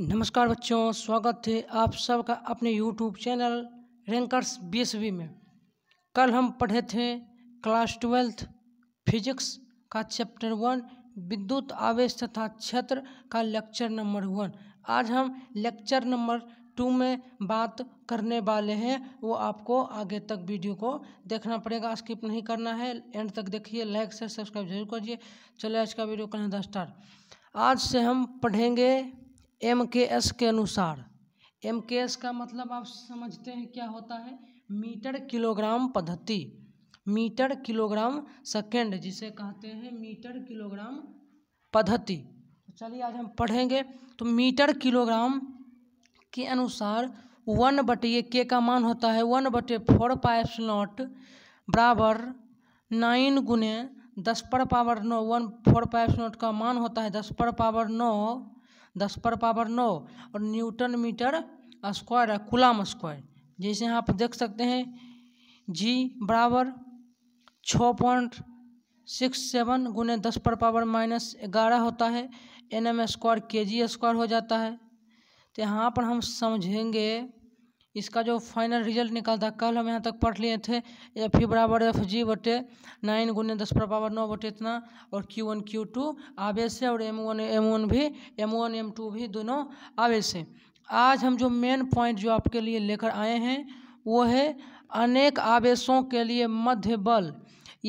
नमस्कार बच्चों स्वागत है आप सबका अपने यूट्यूब चैनल रैंकर्स बी में कल हम पढ़े थे क्लास ट्वेल्थ फिजिक्स का चैप्टर वन विद्युत आवेश तथा क्षेत्र का लेक्चर नंबर वन आज हम लेक्चर नंबर टू में बात करने वाले हैं वो आपको आगे तक वीडियो को देखना पड़ेगा स्किप नहीं करना है एंड तक देखिए लाइक से सब्सक्राइब जरूर करिए चलिए आज का वीडियो दस दस्टार आज से हम पढ़ेंगे एम के एस के अनुसार एम के एस का मतलब आप समझते हैं क्या होता है मीटर किलोग्राम पद्धति मीटर किलोग्राम सेकेंड जिसे कहते हैं मीटर किलोग्राम पद्धति तो चलिए आज हम पढ़ेंगे तो मीटर किलोग्राम के अनुसार वन बटे ये के का मान होता है वन बटे फोर पाइप नॉट बराबर नाइन गुने दस पर पावर नौ वन फोर पाइप नॉट का मान होता है दस पर पावर नौ दस पर पावर नौ और न्यूटन मीटर स्क्वायर है कुलाम स्क्वायर जैसे यहाँ आप देख सकते हैं जी बराबर छः पॉइंट सिक्स सेवन गुने दस पर पावर माइनस ग्यारह होता है एन एम स्क्वायर के जी स्क्वायर हो जाता है तो यहाँ पर हम समझेंगे इसका जो फाइनल रिजल्ट निकलता था कल हम यहाँ तक पढ़ लिए थे एफ ई e बराबर एफ जी बटे नाइन गुने दस पर पावर नौ बटे इतना और क्यू वन क्यू टू आवेश और एम वन एम वन भी एम वन एम टू भी दोनों आवेश आज हम जो मेन पॉइंट जो आपके लिए लेकर आए हैं वो है अनेक आवेशों के लिए मध्य बल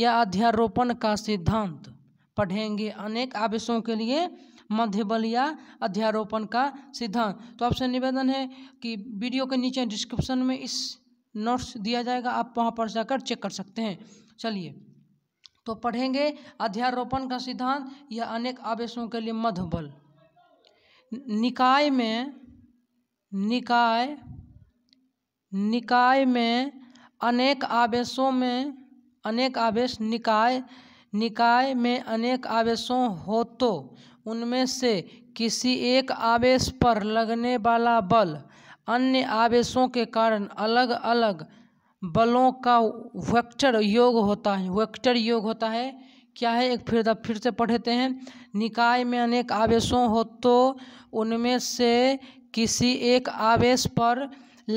या अध्यारोपण का सिद्धांत पढ़ेंगे अनेक आवेशों के लिए मध्य बल या अध्यारोपण का सिद्धांत तो आपसे निवेदन है कि वीडियो के नीचे डिस्क्रिप्शन में इस नोट्स दिया जाएगा आप वहाँ पर जाकर चेक कर सकते हैं चलिए तो पढ़ेंगे अध्यारोपण का सिद्धांत या अनेक आवेशों के लिए मध्य बल निकाय में निकाय निकाय में अनेक आवेशों में अनेक आवेश निकाय निकाय में अनेक आवेशों हो तो उनमें से किसी एक आवेश पर लगने वाला बल अन्य आवेशों के कारण अलग अलग बलों का वेक्टर योग होता है वेक्टर योग होता है क्या है एक फिर फिर से पढ़ते हैं निकाय में अनेक आवेशों हो तो उनमें से किसी एक आवेश पर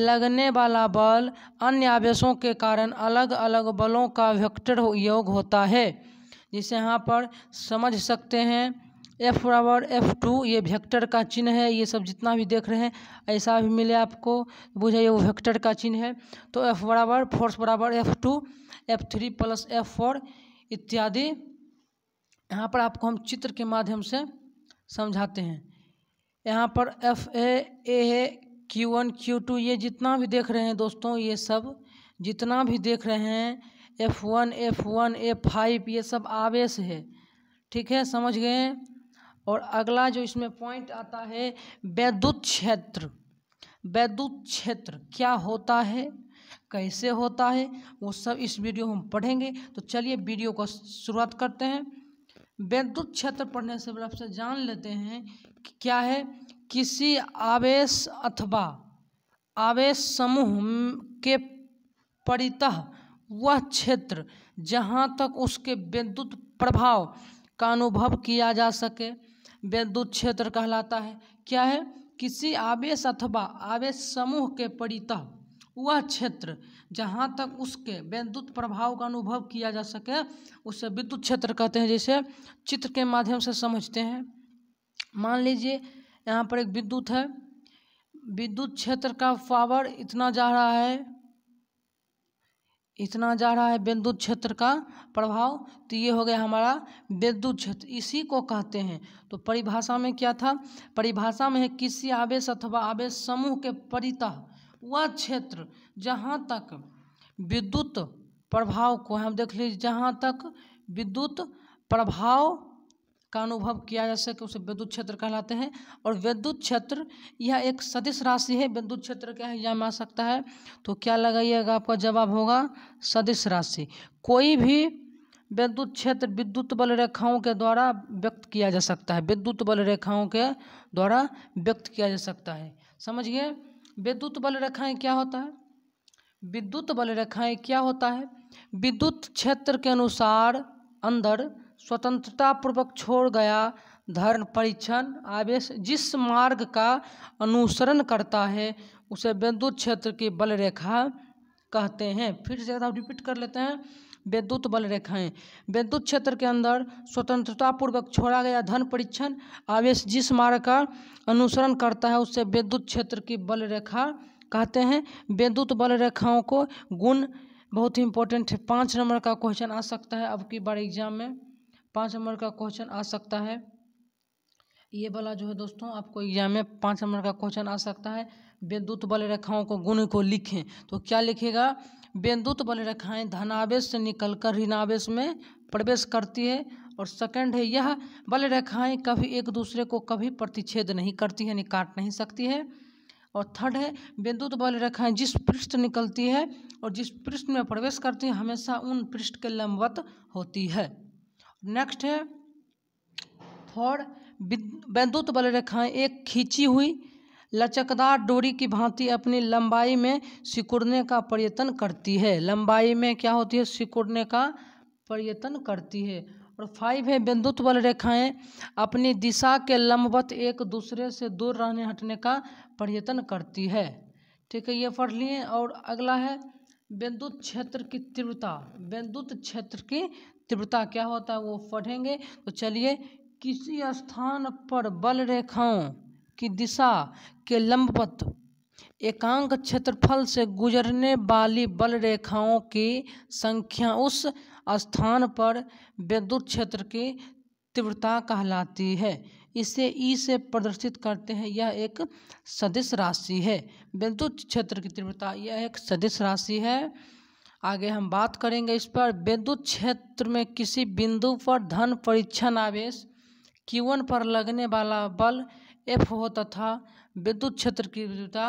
लगने वाला बल अन्य आवेशों के कारण अलग अलग बलों का वेक्टर योग होता है जिसे यहाँ पर समझ सकते हैं एफ बराबर एफ टू ये वेक्टर का चिन्ह है ये सब जितना भी देख रहे हैं ऐसा भी मिले आपको बुझाइए वो वेक्टर का चिन्ह है तो एफ बराबर फोर्स बराबर F two F three plus F four इत्यादि यहाँ पर आपको हम चित्र के माध्यम से समझाते हैं यहाँ पर एफ ए ए है क्यू वन क्यू टू ये जितना भी देख रहे हैं दोस्तों ये सब जितना भी देख रहे हैं F one F one F five ये सब आवेश है ठीक है समझ गए और अगला जो इसमें पॉइंट आता है वैद्युत क्षेत्र वैद्युत क्षेत्र क्या होता है कैसे होता है वो सब इस वीडियो हम पढ़ेंगे तो चलिए वीडियो को शुरुआत करते हैं वैद्युत क्षेत्र पढ़ने से आपसे जान लेते हैं कि क्या है किसी आवेश अथवा आवेश समूह के परितः वह क्षेत्र जहाँ तक उसके विद्युत प्रभाव का अनुभव किया जा सके विद्युत क्षेत्र कहलाता है क्या है किसी आवेश अथवा आवेश समूह के परितः वह क्षेत्र जहाँ तक उसके विद्युत प्रभाव का अनुभव किया जा सके उसे विद्युत क्षेत्र कहते हैं जैसे चित्र के माध्यम से समझते हैं मान लीजिए यहाँ पर एक विद्युत है विद्युत क्षेत्र का पावर इतना जा रहा है इतना जा रहा है विद्युत क्षेत्र का प्रभाव तो ये हो गया हमारा विद्युत क्षेत्र इसी को कहते हैं तो परिभाषा में क्या था परिभाषा में है किसी आवेश अथवा आवेश समूह के परितः वह क्षेत्र जहाँ तक विद्युत प्रभाव को हम देख लीजिए जहाँ तक विद्युत प्रभाव का अनुभव किया जा सके उसे विद्युत क्षेत्र कहलाते हैं और विद्युत क्षेत्र यह एक सदिश राशि है विद्युत क्षेत्र क्या है यह मान सकता है तो क्या लगाइएगा आपका जवाब होगा सदिश राशि कोई भी विद्युत क्षेत्र विद्युत बल रेखाओं के द्वारा व्यक्त किया जा सकता है विद्युत बल रेखाओं के द्वारा व्यक्त किया जा सकता है समझिए विद्युत बल रेखाएँ क्या होता है विद्युत बल रेखाएँ क्या होता है विद्युत क्षेत्र के अनुसार अंदर स्वतंत्रता पूर्वक छोड़ गया धर्म परीक्षण आवेश जिस मार्ग का अनुसरण करता है उसे विद्युत क्षेत्र की बल रेखा कहते हैं फिर से रिपीट कर लेते हैं विद्युत बल रेखाएं विद्युत क्षेत्र के अंदर स्वतंत्रता पूर्वक छोड़ा गया धन परीक्षण आवेश जिस मार्ग का अनुसरण करता है उसे विद्युत क्षेत्र की बल रेखा कहते हैं विद्युत बल रेखाओं को गुण बहुत ही इंपॉर्टेंट है पाँच नंबर का क्वेश्चन आ सकता है अब की बार एग्जाम में पाँच नंबर का क्वेश्चन आ सकता है ये वाला जो है दोस्तों आपको एग्जाम में पाँच नंबर का क्वेश्चन आ सकता है विद्युत बल रेखाओं को गुण को लिखें तो क्या लिखेगा विद्युत बल रेखाएं धनावेश से निकलकर ऋणावेश में प्रवेश करती है और सेकंड है यह बल रेखाएं कभी एक दूसरे को कभी प्रतिच्छेद नहीं करती है यानी काट नहीं सकती है और थर्ड है विद्युत बल रेखाएं जिस पृष्ठ निकलती है और जिस पृष्ठ में प्रवेश करती है हमेशा उन पृष्ठ के लंबवत होती है नेक्स्ट है फॉर वैद्युत बल रेखाएं एक खींची हुई लचकदार डोरी की भांति अपनी लंबाई में सिकुड़ने का प्रयत्न करती है लंबाई में क्या होती है सिकुड़ने का प्रयत्न करती है और फाइव है विद्युत बल रेखाएं अपनी दिशा के लंबवत एक दूसरे से दूर रहने हटने का प्रयत्न करती है ठीक है ये पढ़ लिए और अगला है विद्युत क्षेत्र की तीव्रता विद्युत क्षेत्र की तीव्रता क्या होता है वो पढ़ेंगे तो चलिए किसी स्थान पर बल रेखाओं की दिशा के लंबवत एकांक क्षेत्रफल से गुजरने वाली बल रेखाओं की संख्या उस स्थान पर विद्युत क्षेत्र की तीव्रता कहलाती है इसे ई से प्रदर्शित करते हैं यह एक सदिश राशि है विद्युत क्षेत्र की तीव्रता यह एक सदिश राशि है आगे हम बात करेंगे इस पर विद्युत क्षेत्र में किसी बिंदु पर धन परीक्षण आवेश क्यूवन पर लगने वाला बल एफ हो तथा विद्युत क्षेत्र की तीव्रता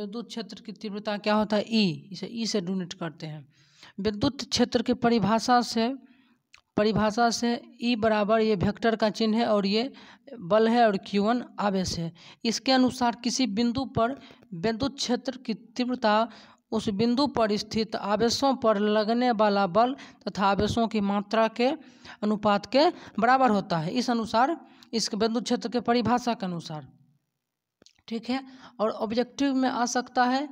विद्युत क्षेत्र की तीव्रता क्या होता है ई e। इसे ई e से डोनेट करते हैं विद्युत क्षेत्र की परिभाषा से परिभाषा से ई बराबर ये वेक्टर का चिन्ह है और ये बल है और क्यू वन आवेश है इसके अनुसार किसी बिंदु पर विद्युत क्षेत्र की तीव्रता उस बिंदु पर स्थित आवेशों पर लगने वाला बल तथा आवेशों की मात्रा के अनुपात के बराबर होता है इस अनुसार इस विद्युत क्षेत्र के परिभाषा के अनुसार ठीक है और ऑब्जेक्टिव में आ सकता है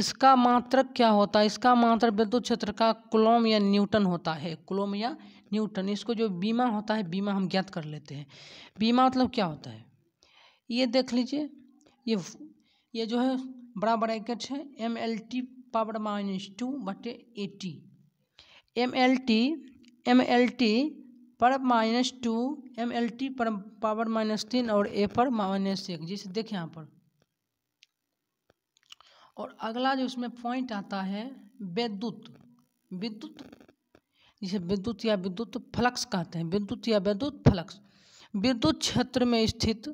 इसका मात्रक क्या होता है इसका मात्रक विद्युत क्षेत्र का कुलोम या न्यूटन होता है कुलोम या न्यूटन इसको जो बीमा होता है बीमा हम ज्ञात कर लेते हैं बीमा मतलब क्या होता है ये देख लीजिए ये ये जो है बड़ा एक है M L T power minus two बटे A T M L T M L T पर minus two M L T पर पावर माइनस तीन और ए पर माइनस एक जैसे देखें यहाँ पर और अगला जो इसमें पॉइंट आता है विद्युत विद्युत जिसे विद्युत या विद्युत फ्लक्स कहते हैं विद्युत या विद्युत फ्लक्स विद्युत क्षेत्र में स्थित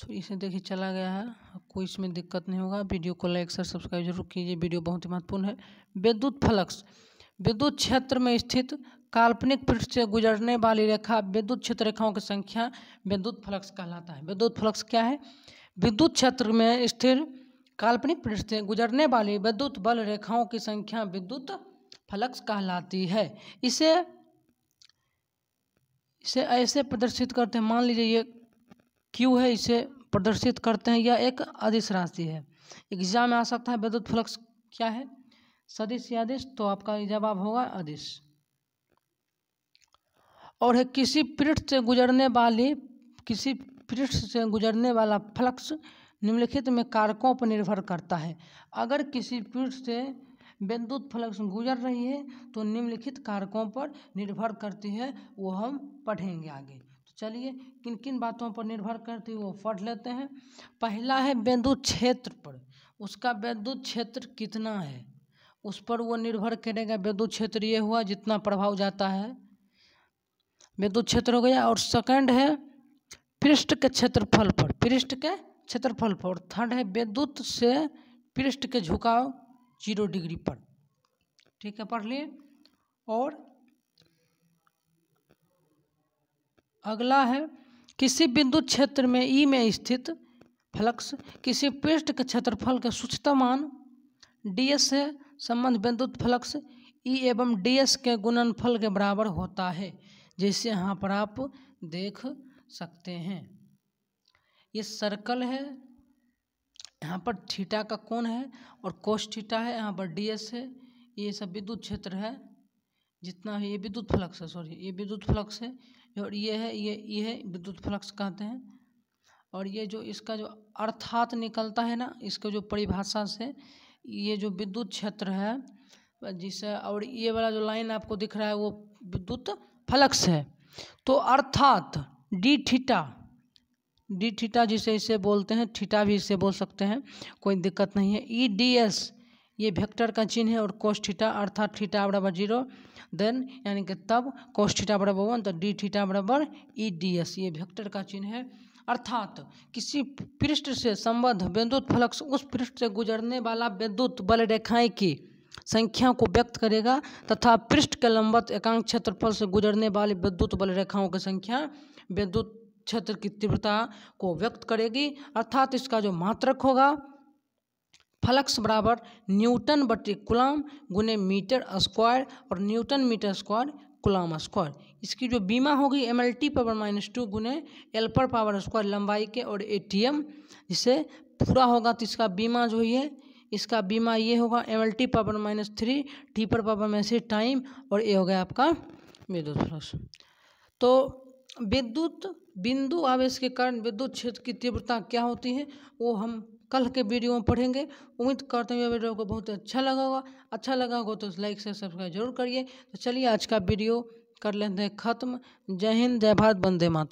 तो इसे देखिए चला गया है कोई इसमें दिक्कत नहीं होगा वीडियो को लाइक सर सब्सक्राइब जरूर कीजिए वीडियो बहुत ही महत्वपूर्ण है विद्युत फ्लक्स विद्युत क्षेत्र में स्थित काल्पनिक पृष्ठ से गुजरने वाली रेखा विद्युत क्षेत्र रेखाओं की संख्या विद्युत फ्लक्स कहलाता है विद्युत फ्लक्स क्या है विद्युत क्षेत्र में स्थिर काल्पनिक पृष्ठ से गुजरने वाली विद्युत बल रेखाओं की संख्या विद्युत फ्लक्स कहलाती है इसे इसे ऐसे प्रदर्शित करते हैं मान लीजिए ये क्यू है इसे प्रदर्शित करते हैं यह एक अदिश राशि है एग्जाम में आ सकता है विद्युत फ्लक्स क्या है सदिश या आदेश तो आपका जवाब होगा अदिश और है किसी पृष्ठ से गुजरने वाली किसी पृष्ठ से गुजरने वाला फ्लक्स निम्नलिखित में कारकों पर निर्भर करता है अगर किसी पृष्ठ से विद्युत फ्लक्स गुजर रही है तो निम्नलिखित कारकों पर निर्भर करती है वो हम पढ़ेंगे आगे तो चलिए किन किन बातों पर निर्भर करती है वो पढ़ लेते हैं पहला है विद्युत क्षेत्र पर उसका विद्युत क्षेत्र कितना है उस पर वो निर्भर करेगा विद्युत क्षेत्र ये हुआ जितना प्रभाव जाता है विद्युत क्षेत्र हो गया और सेकंड है पृष्ठ के क्षेत्रफल पर पृष्ठ के क्षेत्रफल पर थर्ड है विद्युत से पृष्ठ के झुकाव जीरो डिग्री पर ठीक है पढ़ लिए और अगला है किसी बिंदु क्षेत्र में ई में स्थित फ्लक्स किसी पृष्ठ के क्षेत्रफल का सूचता मान एस से संबंध बिंदुत फ्लक्स ई एवं डी एस के गुणनफल के बराबर होता है जैसे यहाँ पर आप देख सकते हैं ये सर्कल है यहाँ पर थीटा का कोण है और कोश थीटा है यहाँ पर डी एस है ये सब विद्युत क्षेत्र है जितना है ये विद्युत फ्लक्स है सॉरी ये विद्युत फ्लक्स है और ये है ये ये है विद्युत फ्लक्स कहते हैं और ये जो इसका जो अर्थात निकलता है ना इसके जो परिभाषा से ये जो विद्युत क्षेत्र है जिसे और ये वाला जो लाइन आपको दिख रहा है वो विद्युत फ्लक्स है तो अर्थात डी थीटा डी थीटा जिसे इसे बोलते हैं थीटा भी इसे बोल सकते हैं कोई दिक्कत नहीं है ई डी एस ये वेक्टर का चिन्ह है और कोस थीटा अर्थात थीटा बराबर जीरो देन यानी कि तब कोस थीटा बराबर वन तो डी थीटा बराबर ई डी एस ये वेक्टर का चिन्ह है अर्थात किसी पृष्ठ से संबद्ध विद्युत फलक उस पृष्ठ से गुजरने वाला विद्युत बल रेखाएँ की संख्या को व्यक्त करेगा तथा पृष्ठ के लंबत एकांक क्षेत्रफल से गुजरने वाली विद्युत बल रेखाओं की संख्या विद्युत क्षेत्र की तीव्रता को व्यक्त करेगी अर्थात इसका जो मात्रक होगा फ्लक्स बराबर न्यूटन बटे कुलाम गुने मीटर स्क्वायर और Newton metre square coulomb square इसकी जो बीमा होगी M L T power minus two गुने एल पर पावर स्क्वायर लंबाई के और ए टी एम जिसे पूरा होगा तो इसका बीमा जो है इसका बीमा ये होगा M L T power minus three T पर पावर माइनस टाइम और ये हो गया आपका मेदो तो विद्युत बिंदु आवेश के कारण विद्युत क्षेत्र की तीव्रता क्या होती है वो हम कल के वीडियो में पढ़ेंगे उम्मीद करते हैं वीडियो को बहुत अच्छा लगा होगा अच्छा लगा होगा तो लाइक से सब्सक्राइब जरूर करिए तो चलिए आज का वीडियो कर लेते हैं खत्म जय हिंद जय भारत वंदे माता